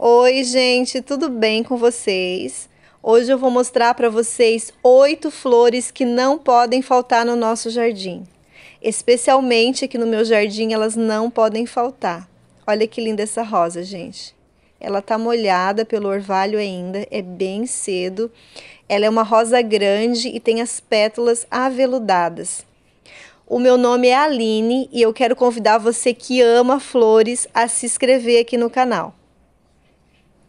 Oi, gente, tudo bem com vocês? Hoje eu vou mostrar para vocês oito flores que não podem faltar no nosso jardim. Especialmente aqui no meu jardim, elas não podem faltar. Olha que linda essa rosa, gente. Ela tá molhada pelo orvalho ainda, é bem cedo. Ela é uma rosa grande e tem as pétalas aveludadas. O meu nome é Aline e eu quero convidar você que ama flores a se inscrever aqui no canal.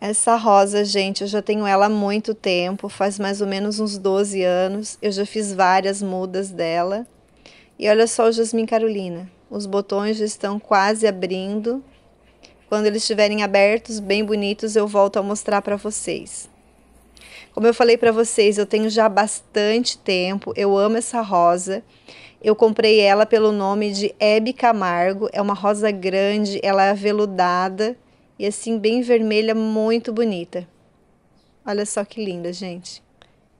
Essa rosa, gente, eu já tenho ela há muito tempo, faz mais ou menos uns 12 anos. Eu já fiz várias mudas dela. E olha só o jasmim carolina. Os botões já estão quase abrindo. Quando eles estiverem abertos, bem bonitos, eu volto a mostrar para vocês. Como eu falei para vocês, eu tenho já bastante tempo, eu amo essa rosa. Eu comprei ela pelo nome de Hebe Camargo, é uma rosa grande, ela é aveludada e assim bem vermelha, muito bonita. Olha só que linda, gente.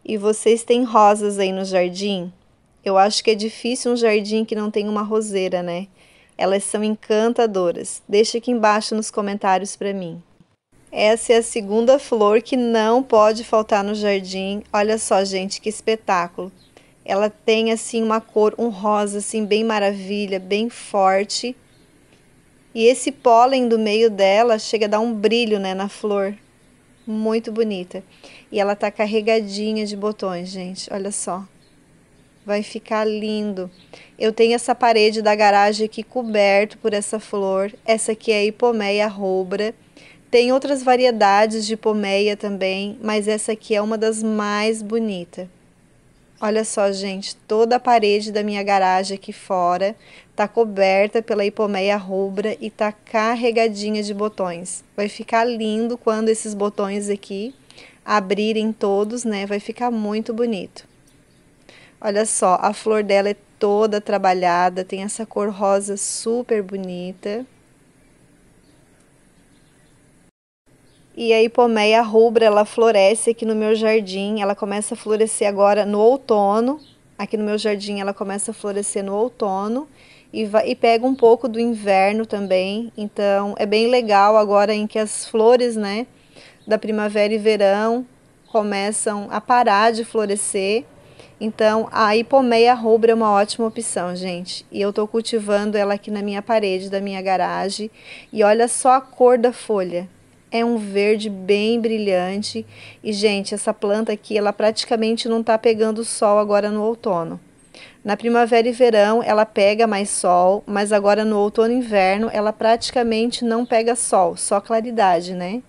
E vocês têm rosas aí no jardim? Eu acho que é difícil um jardim que não tem uma roseira, né? Elas são encantadoras. Deixa aqui embaixo nos comentários para mim. Essa é a segunda flor que não pode faltar no jardim. Olha só, gente, que espetáculo. Ela tem assim uma cor, um rosa assim bem maravilha, bem forte e esse pólen do meio dela chega a dar um brilho né, na flor. Muito bonita. E ela tá carregadinha de botões, gente. Olha só. Vai ficar lindo. Eu tenho essa parede da garagem aqui coberto por essa flor. Essa aqui é a hipomeia roubra. Tem outras variedades de hipomeia também, mas essa aqui é uma das mais bonitas. Olha só, gente, toda a parede da minha garagem aqui fora tá coberta pela hipomeia rubra e tá carregadinha de botões. Vai ficar lindo quando esses botões aqui abrirem todos, né? Vai ficar muito bonito. Olha só, a flor dela é toda trabalhada, tem essa cor rosa super bonita. E a hipomeia rubra, ela floresce aqui no meu jardim, ela começa a florescer agora no outono. Aqui no meu jardim ela começa a florescer no outono e, vai, e pega um pouco do inverno também. Então é bem legal agora em que as flores, né, da primavera e verão começam a parar de florescer. Então, a hipomeia rubra é uma ótima opção, gente. E eu estou cultivando ela aqui na minha parede da minha garagem. E olha só a cor da folha é um verde bem brilhante. E, gente, essa planta aqui, ela praticamente não está pegando sol agora no outono. Na primavera e verão ela pega mais sol, mas agora no outono e inverno ela praticamente não pega sol, só claridade, né?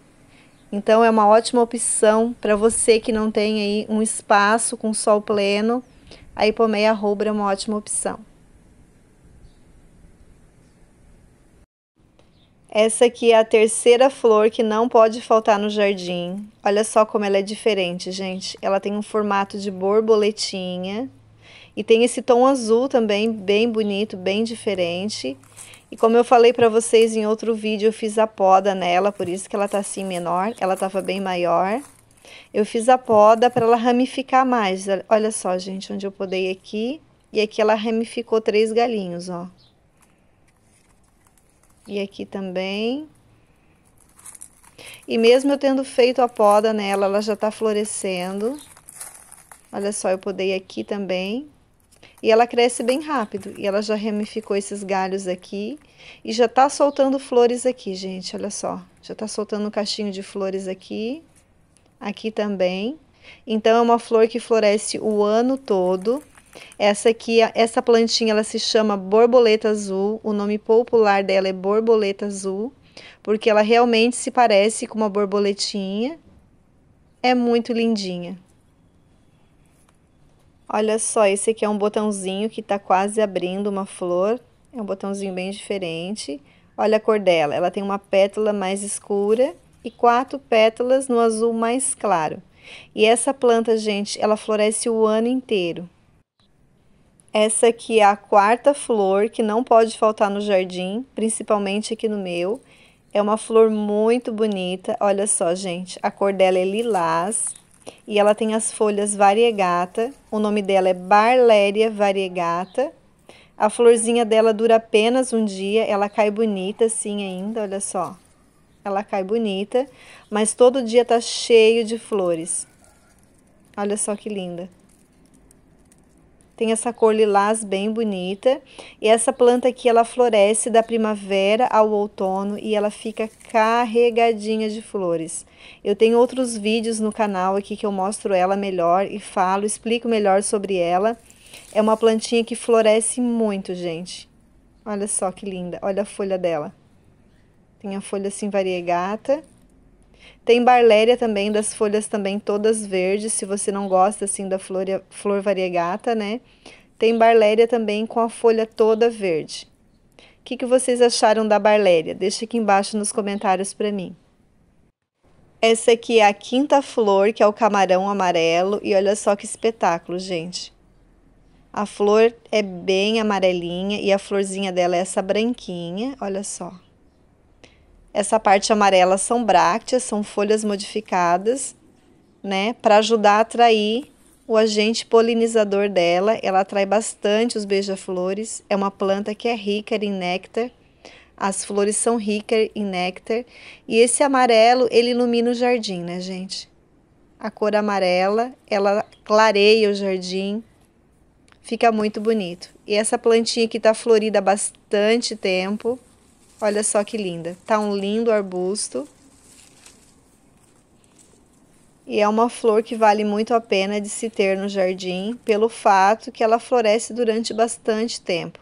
Então é uma ótima opção para você que não tem aí um espaço com sol pleno. A hipomeia rubra é uma ótima opção. Essa aqui é a terceira flor que não pode faltar no jardim. Olha só como ela é diferente, gente. Ela tem um formato de borboletinha. E tem esse tom azul também, bem bonito, bem diferente. E como eu falei para vocês em outro vídeo, eu fiz a poda nela, por isso que ela tá assim menor. Ela tava bem maior. Eu fiz a poda para ela ramificar mais. Olha só, gente, onde eu podei aqui. E aqui ela ramificou três galinhos, ó. E aqui também. E mesmo eu tendo feito a poda nela, ela já tá florescendo. Olha só, eu podei aqui também. E ela cresce bem rápido. E ela já ramificou esses galhos aqui. E já tá soltando flores aqui, gente. Olha só. Já tá soltando um cachinho de flores aqui. Aqui também. Então, é uma flor que floresce o ano todo. Essa aqui, essa plantinha, ela se chama borboleta azul. O nome popular dela é borboleta azul, porque ela realmente se parece com uma borboletinha. É muito lindinha. Olha só, esse aqui é um botãozinho que tá quase abrindo uma flor. É um botãozinho bem diferente. Olha a cor dela, ela tem uma pétala mais escura e quatro pétalas no azul mais claro. E essa planta, gente, ela floresce o ano inteiro. Essa aqui é a quarta flor que não pode faltar no jardim, principalmente aqui no meu. É uma flor muito bonita, olha só, gente, a cor dela é lilás e ela tem as folhas variegata. O nome dela é Barléria variegata. A florzinha dela dura apenas um dia, ela cai bonita assim ainda, olha só. Ela cai bonita, mas todo dia tá cheio de flores. Olha só que linda tem essa cor lilás bem bonita. E essa planta aqui, ela floresce da primavera ao outono e ela fica carregadinha de flores. Eu tenho outros vídeos no canal aqui que eu mostro ela melhor e falo, explico melhor sobre ela. É uma plantinha que floresce muito, gente. Olha só que linda, olha a folha dela. Tem a folha assim variegata. Tem barléria também, das folhas também todas verdes, se você não gosta assim da flor, flor variegata, né? Tem barléria também com a folha toda verde. O que, que vocês acharam da barléria? Deixa aqui embaixo nos comentários para mim. Essa aqui é a quinta flor, que é o camarão amarelo, e olha só que espetáculo, gente. A flor é bem amarelinha e a florzinha dela é essa branquinha, olha só. Essa parte amarela são brácteas, são folhas modificadas, né, para ajudar a atrair o agente polinizador dela. Ela atrai bastante os beija-flores. É uma planta que é rica em néctar. As flores são ricas em néctar e esse amarelo ele ilumina o jardim, né, gente? A cor amarela, ela clareia o jardim, fica muito bonito. E essa plantinha que está florida há bastante tempo, Olha só que linda. Tá um lindo arbusto. E é uma flor que vale muito a pena de se ter no jardim, pelo fato que ela floresce durante bastante tempo.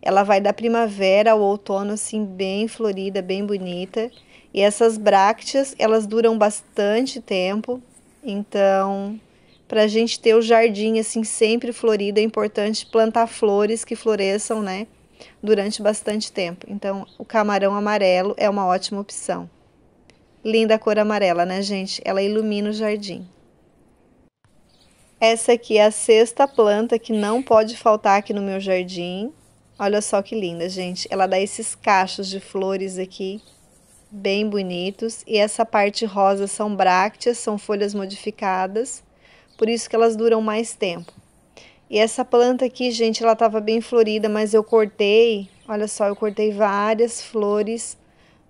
Ela vai da primavera ao outono assim bem florida, bem bonita. E essas brácteas, elas duram bastante tempo. Então, para a gente ter o jardim assim sempre florido, é importante plantar flores que floresçam, né? durante bastante tempo. Então, o camarão amarelo é uma ótima opção. Linda a cor amarela, né, gente? Ela ilumina o jardim. Essa aqui é a sexta planta que não pode faltar aqui no meu jardim. Olha só que linda, gente. Ela dá esses cachos de flores aqui, bem bonitos. E essa parte rosa são brácteas, são folhas modificadas, por isso que elas duram mais tempo. E essa planta aqui, gente, ela tava bem florida, mas eu cortei, olha só, eu cortei várias flores,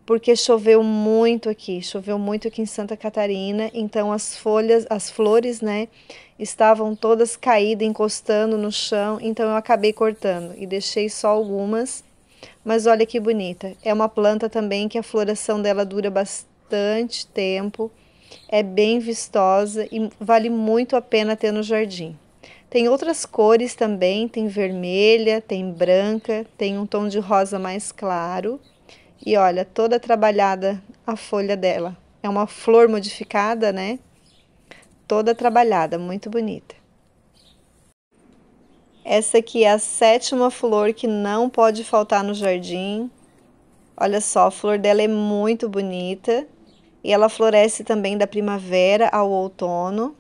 porque choveu muito aqui, choveu muito aqui em Santa Catarina, então as folhas, as flores, né, estavam todas caídas, encostando no chão, então eu acabei cortando e deixei só algumas. Mas olha que bonita, é uma planta também que a floração dela dura bastante tempo, é bem vistosa e vale muito a pena ter no jardim. Tem outras cores também, tem vermelha, tem branca, tem um tom de rosa mais claro. E olha, toda trabalhada a folha dela. É uma flor modificada, né? Toda trabalhada, muito bonita. Essa aqui é a sétima flor que não pode faltar no jardim. Olha só, a flor dela é muito bonita e ela floresce também da primavera ao outono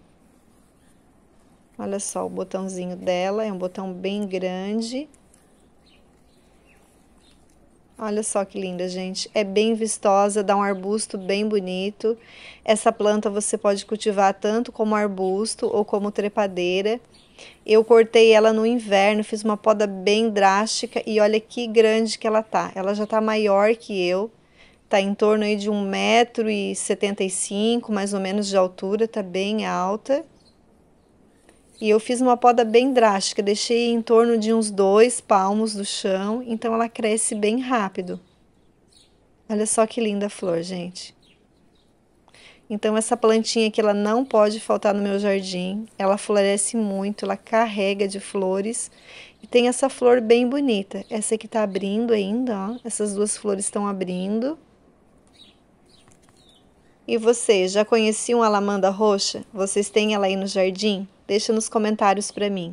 Olha só o botãozinho dela, é um botão bem grande. Olha só que linda, gente. É bem vistosa, dá um arbusto bem bonito. Essa planta você pode cultivar tanto como arbusto ou como trepadeira. Eu cortei ela no inverno, fiz uma poda bem drástica e olha que grande que ela tá. Ela já tá maior que eu, tá em torno aí de 1,75m mais ou menos de altura, tá bem alta. E eu fiz uma poda bem drástica, deixei em torno de uns dois palmos do chão, então ela cresce bem rápido. Olha só que linda flor, gente. Então essa plantinha que ela não pode faltar no meu jardim, ela floresce muito, ela carrega de flores e tem essa flor bem bonita. Essa aqui está abrindo ainda, ó. Essas duas flores estão abrindo. E você, já conheciam a lamanda roxa? Vocês têm ela aí no jardim? Deixa nos comentários para mim.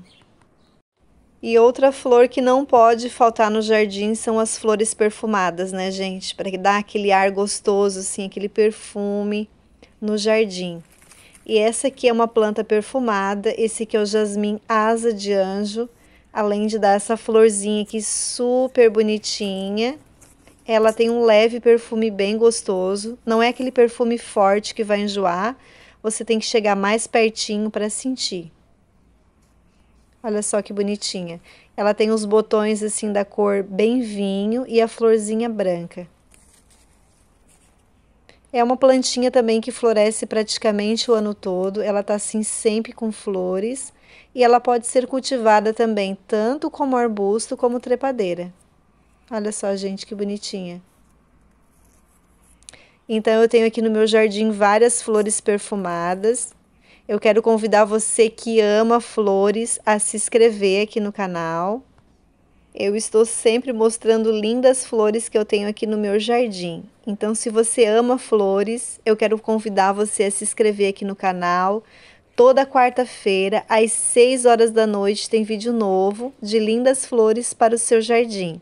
E outra flor que não pode faltar no jardim são as flores perfumadas, né, gente? Para dar aquele ar gostoso, assim, aquele perfume no jardim. E essa aqui é uma planta perfumada, esse aqui é o jasmim asa de anjo, além de dar essa florzinha aqui super bonitinha. Ela tem um leve perfume bem gostoso, não é aquele perfume forte que vai enjoar, você tem que chegar mais pertinho para sentir. Olha só que bonitinha. Ela tem os botões assim da cor bem vinho e a florzinha branca. É uma plantinha também que floresce praticamente o ano todo, ela tá assim sempre com flores e ela pode ser cultivada também tanto como arbusto como trepadeira. Olha só, gente, que bonitinha. Então, eu tenho aqui no meu jardim várias flores perfumadas. Eu quero convidar você que ama flores a se inscrever aqui no canal. Eu estou sempre mostrando lindas flores que eu tenho aqui no meu jardim. Então, se você ama flores, eu quero convidar você a se inscrever aqui no canal. Toda quarta-feira, às 6 horas da noite, tem vídeo novo de lindas flores para o seu jardim.